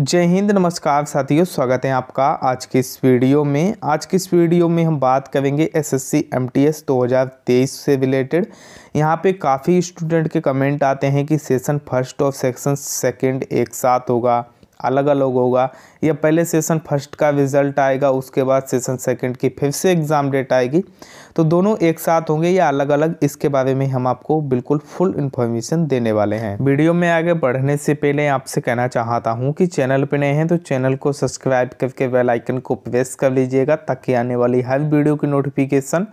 जय हिंद नमस्कार साथियों स्वागत है आपका आज के इस वीडियो में आज के इस वीडियो में हम बात करेंगे एसएससी एमटीएस 2023 से रिलेटेड यहाँ पे काफ़ी स्टूडेंट के कमेंट आते हैं कि सेशन फर्स्ट और सेक्शन सेकंड एक साथ होगा अलग अलग होगा या पहले सेशन फर्स्ट का रिजल्ट आएगा उसके बाद सेशन सेकंड की फिर से एग्ज़ाम डेट आएगी तो दोनों एक साथ होंगे या अलग अलग इसके बारे में हम आपको बिल्कुल फुल इन्फॉर्मेशन देने वाले हैं वीडियो में आगे बढ़ने से पहले आपसे कहना चाहता हूँ कि चैनल पर नए हैं तो चैनल को सब्सक्राइब करके बेलाइकन को प्रेस कर लीजिएगा ताकि आने वाली हर वीडियो की नोटिफिकेशन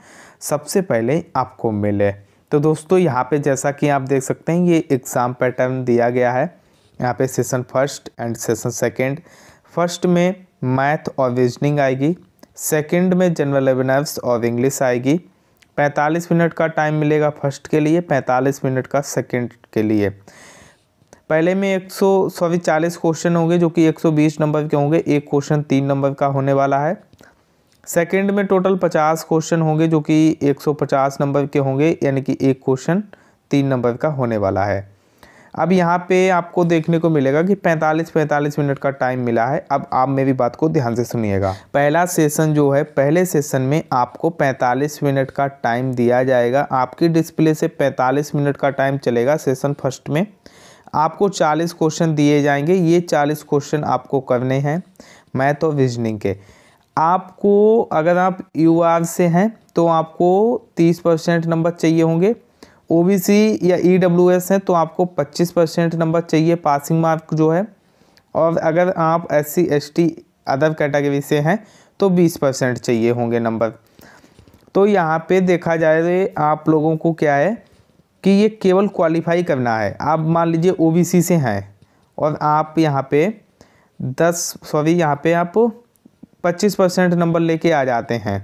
सबसे पहले आपको मिले तो दोस्तों यहाँ पे जैसा कि आप देख सकते हैं ये एग्ज़ाम पैटर्न दिया गया है यहाँ पे session first and session second first में मैथ और रीजनिंग आएगी सेकंड में जनरल एवेनर्स और इंग्लिश आएगी 45 मिनट का टाइम मिलेगा फर्स्ट के लिए 45 मिनट का सेकंड के लिए पहले में एक सौ सॉरी चालीस क्वेश्चन होंगे जो कि 120 नंबर के होंगे एक क्वेश्चन तीन नंबर का होने वाला है सेकंड में टोटल पचास क्वेश्चन होंगे जो कि 150 नंबर के होंगे यानी कि एक क्वेश्चन तीन नंबर का होने वाला है अब यहाँ पे आपको देखने को मिलेगा कि 45-45 मिनट का टाइम मिला है अब आप मेरी बात को ध्यान से सुनिएगा पहला सेशन जो है पहले सेशन में आपको 45 मिनट का टाइम दिया जाएगा आपकी डिस्प्ले से 45 मिनट का टाइम चलेगा सेशन फर्स्ट में आपको 40 क्वेश्चन दिए जाएंगे ये 40 क्वेश्चन आपको करने हैं मैथ और विजनिंग के आपको अगर आप यू से हैं तो आपको तीस परसेंट नंबर चाहिए होंगे ओबीसी या ईडब्ल्यूएस e हैं तो आपको 25 परसेंट नंबर चाहिए पासिंग मार्क जो है और अगर आप S C S T other category से हैं तो 20 परसेंट चाहिए होंगे नंबर तो यहाँ पे देखा जाए तो आप लोगों को क्या है कि ये केवल क्वालिफाई करना है आप मान लीजिए ओबीसी से हैं और आप यहाँ पे दस सॉरी यहाँ पे आप पच्चीस परसेंट नंबर लेके आ जाते हैं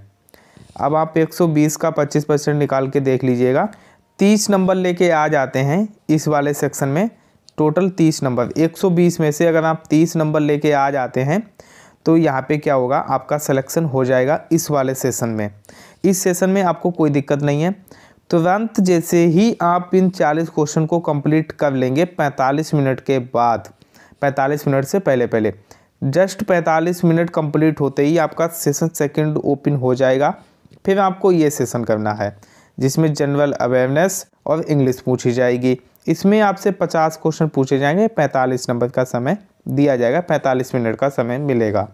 अब आप 120 का 25 परसेंट निकाल के देख लीजिएगा तीस नंबर लेके आ जाते हैं इस वाले सेक्शन में टोटल तीस नंबर एक सौ बीस में से अगर आप तीस नंबर लेके आ जाते हैं तो यहाँ पे क्या होगा आपका सिलेक्शन हो जाएगा इस वाले सेशन में इस सेशन में आपको कोई दिक्कत नहीं है तुरंत जैसे ही आप इन चालीस क्वेश्चन को कंप्लीट कर लेंगे पैंतालीस मिनट के बाद पैंतालीस मिनट से पहले पहले जस्ट पैंतालीस मिनट कंप्लीट होते ही आपका सेशन सेकंड ओपन हो जाएगा फिर आपको ये सेशन करना है जिसमें जनरल अवेयरनेस और इंग्लिश पूछी जाएगी इसमें आपसे 50 क्वेश्चन पूछे जाएंगे 45 नंबर का समय दिया जाएगा 45 मिनट का समय मिलेगा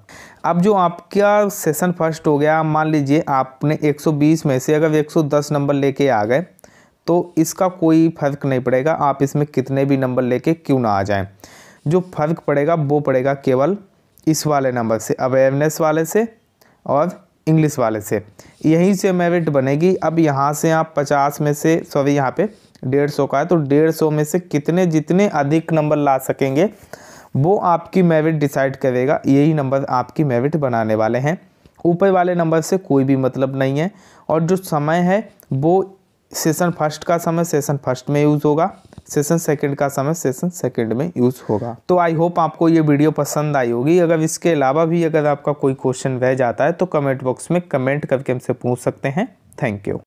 अब जो आपका सेशन फर्स्ट हो गया मान लीजिए आपने 120 में से अगर 110 नंबर लेके आ गए तो इसका कोई फर्क नहीं पड़ेगा आप इसमें कितने भी नंबर लेके क्यों ना आ जाएं जो फ़र्क पड़ेगा वो पड़ेगा केवल इस वाले नंबर से अवेयरनेस वाले से और इंग्लिश वाले से यहीं से मेरिट बनेगी अब यहाँ से आप पचास में से सॉरी यहाँ पे डेढ़ सौ का है तो डेढ़ सौ में से कितने जितने अधिक नंबर ला सकेंगे वो आपकी मेरिट डिसाइड करेगा यही नंबर आपकी मेरिट बनाने वाले हैं ऊपर वाले नंबर से कोई भी मतलब नहीं है और जो समय है वो सेशन फर्स्ट का समय सेशन फर्स्ट में यूज़ होगा सेशन सेकंड का समय सेशन सेकंड में यूज़ होगा तो आई होप आपको ये वीडियो पसंद आई होगी अगर इसके अलावा भी अगर आपका कोई क्वेश्चन रह जाता है तो कमेंट बॉक्स में कमेंट करके हमसे पूछ सकते हैं थैंक यू